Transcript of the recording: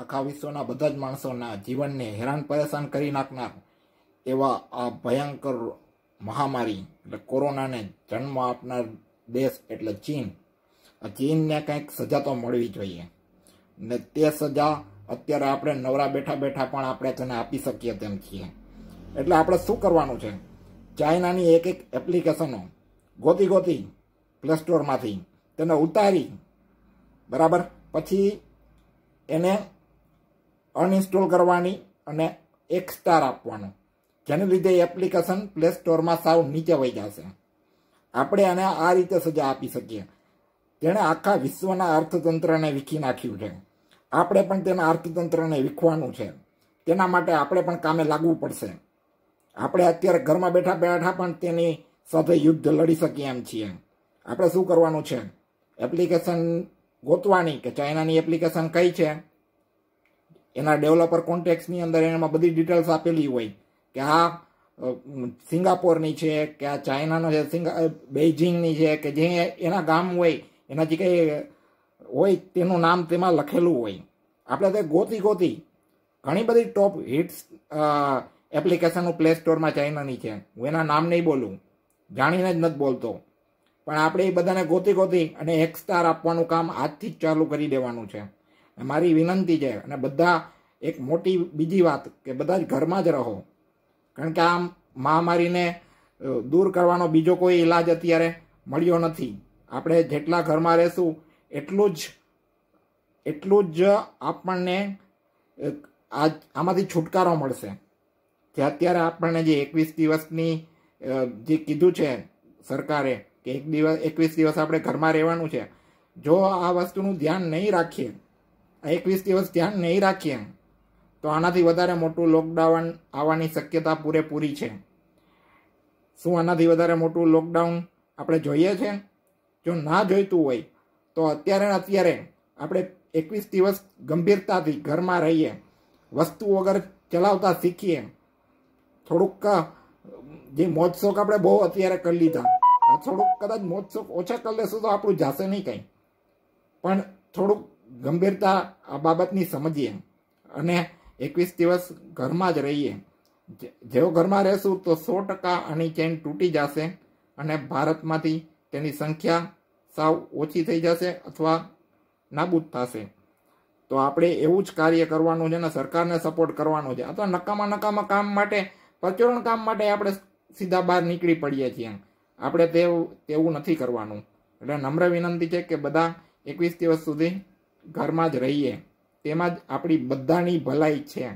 આખા વિશ્વના બધા જ માણસોના જીવનને હેરાન પરેશાન કરી નાખનાર એવા આ ભયંકર મહામારી એટલે કોરોનાને જન્મ આપનાર દેશ એટલે ચીન આ ચીનને કંઈક સજા તો મળવી જોઈએ ને તે સજા અત્યારે આપણે નવરા બેઠા બેઠા પણ આપણે તેને આપી શકીએ તેમ છીએ એટલે આપણે શું કરવાનું છે ચાઇનાની એક એક એપ્લિકેશનો ગોતી ગોતી પ્લે સ્ટોરમાંથી તેને ઉતારી બરાબર પછી એને અનઇન્સ્ટોલ કરવાની અને એક સ્ટાર આપવાનો જેને લીધે એપ્લિકેશન પ્લે સ્ટોરમાં સાવ નીચે વહી જશે આપણે આને આ રીતે સજા આપી શકીએ તેણે આખા વિશ્વના અર્થતંત્રને વિખી નાખ્યું છે આપણે પણ તેના અર્થતંત્રને વિખવાનું છે તેના માટે આપણે પણ કામે લાગવું પડશે આપણે અત્યારે ઘરમાં બેઠા બેઠા પણ તેની સાથે યુદ્ધ લડી શકીએ એમ છીએ આપણે શું કરવાનું છે એપ્લિકેશન ગોતવાની કે ચાઇનાની એપ્લિકેશન કઈ છે એના ડેવલપર કોન્ટેક્ટની અંદર એમાં બધી ડિટેલ્સ આપેલી હોય કે આ સિંગાપોરની છે કે આ ચાઇનાનો છે સિંગા બેઇજિંગની છે કે જે એના ગામ હોય એના જે કંઈ હોય તેનું નામ તેમાં લખેલું હોય આપણે તે ગોતી ગોતી ઘણી બધી ટોપ હિટ્સ એપ્લિકેશનો પ્લે સ્ટોરમાં ચાઇનાની છે હું એના નામ નહીં બોલું જાણીને જ નથી બોલતો પણ આપણે એ બધાને ગોતી ગોતી અને એક સ્ટાર આપવાનું કામ આજથી જ ચાલુ કરી દેવાનું છે મારી વિનંતી છે અને બધા એક મોટી બીજી વાત કે બધા જ ઘરમાં જ રહો કારણ કે આમ મહામારીને દૂર કરવાનો બીજો કોઈ ઈલાજ અત્યારે મળ્યો નથી આપણે જેટલા ઘરમાં રહેશું એટલું જ એટલું જ આપણને આ આમાંથી છુટકારો મળશે જે અત્યારે આપણને જે એકવીસ દિવસની જે કીધું છે સરકારે કે એક દિવસ એકવીસ દિવસ આપણે ઘરમાં રહેવાનું છે જો આ વસ્તુનું ધ્યાન નહીં રાખીએ એકવીસ દિવસ ધ્યાન નહીં રાખીએ તો આનાથી વધારે મોટું લોકડાઉન આવવાની શક્યતા પૂરેપૂરી છે શું આનાથી વધારે મોટું લોકડાઉન આપણે જોઈએ છે જો ના જોઈતું હોય તો અત્યારે અત્યારે આપણે એકવીસ દિવસ ગંભીરતાથી ઘરમાં રહીએ વસ્તુ વગર ચલાવતા શીખીએ થોડુંક જે મોજશોખ આપણે બહુ અત્યારે કરી લીધા થોડુંક કદાચ મોજશોખ ઓછા કરી લેશું તો આપણું જાશે નહીં કંઈ પણ થોડુંક ગંભીરતા આ બાબતની સમજીએ અને એકવીસ દિવસ ઘરમાં જ રહીએ જેઓ ઘરમાં રહેશું તો સો ટકા આની ચેન તૂટી જશે અને ભારતમાંથી તેની સંખ્યા સાવ ઓછી થઈ જશે અથવા નાબૂદ થશે તો આપણે એવું જ કાર્ય કરવાનું છે અને સરકારને સપોર્ટ કરવાનો છે અથવા નકામા નકામા કામ માટે પ્રચુરણ કામ માટે આપણે સીધા બહાર નીકળી પડીએ છીએ આપણે તેવું તેવું નથી કરવાનું એટલે નમ્ર વિનંતી છે કે બધા એકવીસ દિવસ સુધી ઘરમાં જ રહીએ તેમાં જ આપણી બધાની ભલાઈ છે